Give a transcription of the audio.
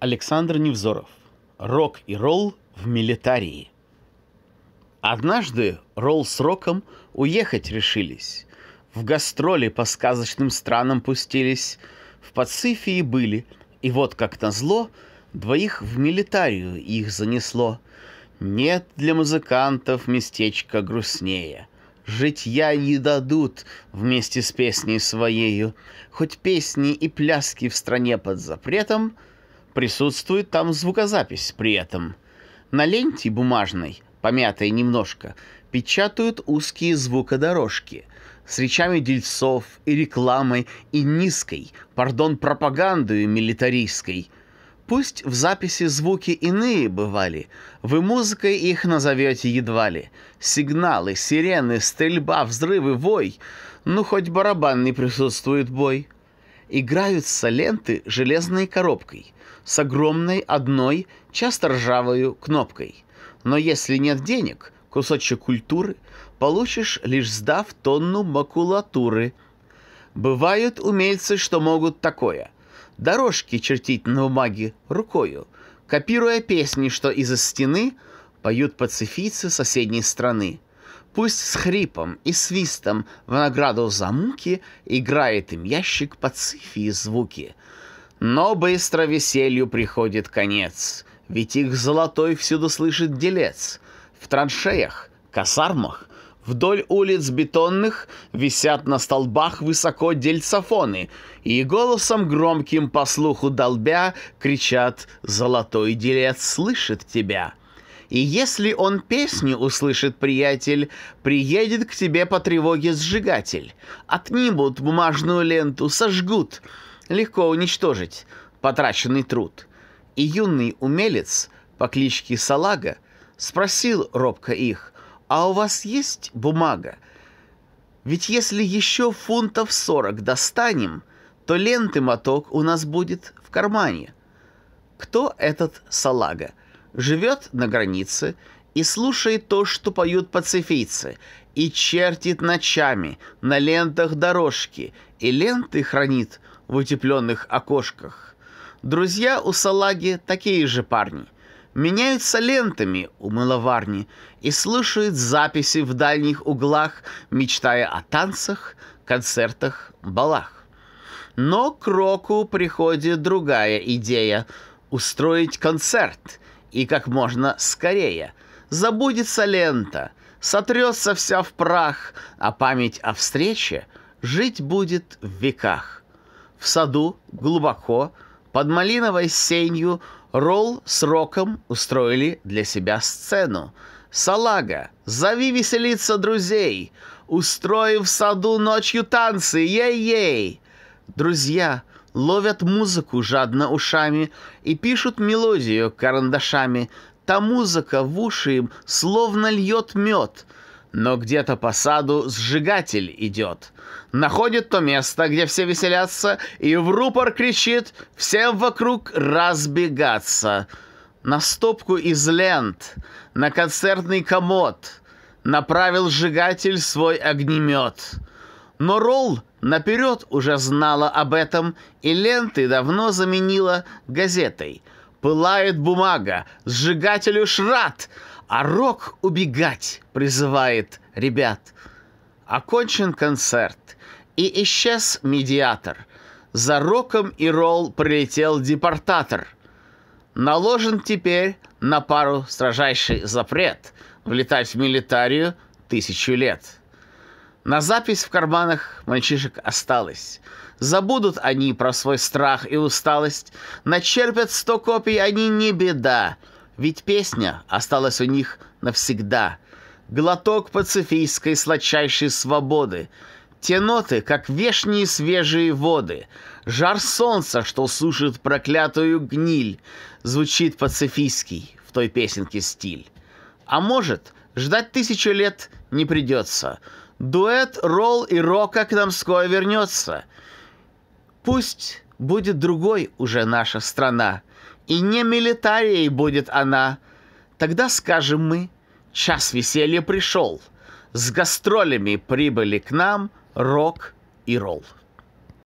Александр Невзоров. Рок и ролл в милитарии. Однажды Ролл с Роком уехать решились. В гастроли по сказочным странам пустились, в Пацифии были, и вот как назло, двоих в милитарию их занесло. Нет для музыкантов местечка грустнее. Житья не дадут вместе с песней своею. Хоть песни и пляски в стране под запретом — Присутствует там звукозапись при этом. На ленте бумажной, помятой немножко, печатают узкие звукодорожки с речами дельцов и рекламой и низкой, пардон, пропагандой милитаристской. Пусть в записи звуки иные бывали, вы музыкой их назовете едва ли. Сигналы, сирены, стрельба, взрывы, вой, ну хоть барабанный присутствует бой. Играются ленты железной коробкой, с огромной одной, часто ржавою кнопкой. Но если нет денег, кусочек культуры получишь, лишь сдав тонну макулатуры. Бывают умельцы, что могут такое. Дорожки чертить на бумаге рукою, копируя песни, что из-за стены поют пацифийцы соседней страны. Пусть с хрипом и свистом в награду за муки играет им ящик пацифии звуки — но быстро веселью приходит конец, ведь их золотой всюду слышит делец. В траншеях, казармах, вдоль улиц бетонных висят на столбах высоко дельцофоны, и голосом громким по слуху долбя кричат «Золотой делец слышит тебя!» И если он песни услышит, приятель, приедет к тебе по тревоге сжигатель. Отнимут бумажную ленту, сожгут — легко уничтожить потраченный труд. И юный умелец по кличке Салага спросил робко их, «А у вас есть бумага? Ведь если еще фунтов сорок достанем, то ленты моток у нас будет в кармане». Кто этот Салага? Живет на границе и слушает то, что поют пацифийцы, и чертит ночами на лентах дорожки, и ленты хранит – в утепленных окошках. Друзья у салаги такие же парни. Меняются лентами у мыловарни и слушают записи в дальних углах, мечтая о танцах, концертах, балах. Но к Року приходит другая идея — устроить концерт, и как можно скорее. Забудется лента, сотрется вся в прах, а память о встрече жить будет в веках в саду, глубоко, под малиновой сенью, Ролл с Роком устроили для себя сцену. «Салага, зови веселиться друзей, устроив в саду ночью танцы, ей-ей!» Друзья ловят музыку жадно ушами и пишут мелодию карандашами. Та музыка в уши им словно льет мед — но где-то по саду сжигатель идет. Находит то место, где все веселятся, и в рупор кричит «Всем вокруг разбегаться!» На стопку из лент, на концертный комод направил сжигатель свой огнемет. Но Ролл наперед уже знала об этом и ленты давно заменила газетой. Пылает бумага, сжигателю шрат — а рок убегать призывает ребят. Окончен концерт. И исчез медиатор. За роком и ролл прилетел депортатор. Наложен теперь на пару строжайший запрет влетать в милитарию тысячу лет. На запись в карманах мальчишек осталось. Забудут они про свой страх и усталость. Начерпят сто копий, они не беда. Ведь песня осталась у них навсегда. Глоток пацифийской сладчайшей свободы. Те ноты, как вешние свежие воды. Жар солнца, что сушит проклятую гниль. Звучит пацифийский в той песенке стиль. А может, ждать тысячу лет не придется. Дуэт ролл и рока к нам скоро вернется. Пусть будет другой уже наша страна и не милитарией будет она. Тогда скажем мы, час веселья пришел, с гастролями прибыли к нам рок и ролл.